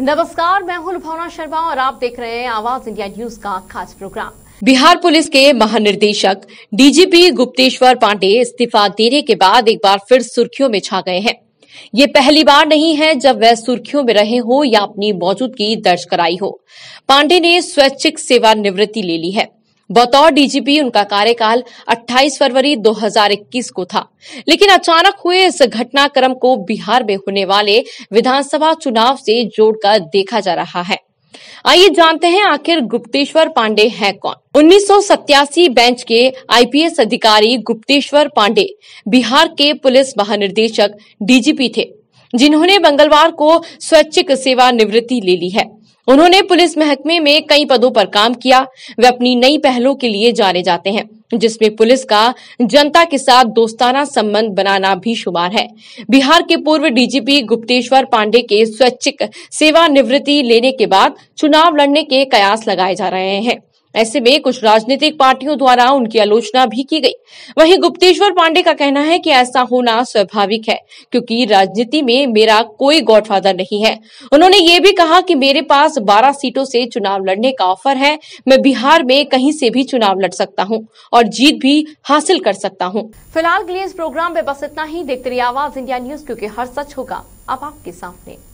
नमस्कार मैं हूं भावना शर्मा और आप देख रहे हैं आवाज इंडिया न्यूज का खास प्रोग्राम बिहार पुलिस के महानिदेशक डीजीपी गुप्तेश्वर पांडे इस्तीफा देने के बाद एक बार फिर सुर्खियों में छा गए हैं ये पहली बार नहीं है जब वह सुर्खियों में रहे हो या अपनी मौजूदगी दर्ज कराई हो पांडे ने स्वैच्छिक सेवानिवृत्ति ले ली है बतौर डीजीपी उनका कार्यकाल 28 फरवरी 2021 को था लेकिन अचानक हुए इस घटनाक्रम को बिहार में होने वाले विधानसभा चुनाव से जोड़कर देखा जा रहा है आइए जानते हैं आखिर गुप्तेश्वर पांडे है कौन उन्नीस बेंच के आईपीएस अधिकारी गुप्तेश्वर पांडे बिहार के पुलिस महानिदेशक डीजीपी थे जिन्होंने मंगलवार को स्वैच्छिक सेवा निवृत्ति ले ली है उन्होंने पुलिस महकमे में कई पदों पर काम किया वे अपनी नई पहलों के लिए जाने जाते हैं जिसमें पुलिस का जनता के साथ दोस्ताना संबंध बनाना भी शुमार है बिहार के पूर्व डीजीपी गुप्तेश्वर पांडे के स्वैच्छिक सेवानिवृत्ति लेने के बाद चुनाव लड़ने के कयास लगाए जा रहे हैं ऐसे में कुछ राजनीतिक पार्टियों द्वारा उनकी आलोचना भी की गई वहीं गुप्तेश्वर पांडे का कहना है कि ऐसा होना स्वाभाविक है क्योंकि राजनीति में मेरा कोई गॉडफादर नहीं है उन्होंने ये भी कहा कि मेरे पास 12 सीटों से चुनाव लड़ने का ऑफर है मैं बिहार में कहीं से भी चुनाव लड़ सकता हूँ और जीत भी हासिल कर सकता हूँ फिलहाल के लिए इस प्रोग्राम में बस इतना ही देखते रहिए आवाज इंडिया न्यूज क्यूँकी हर सच होगा अब आपके सामने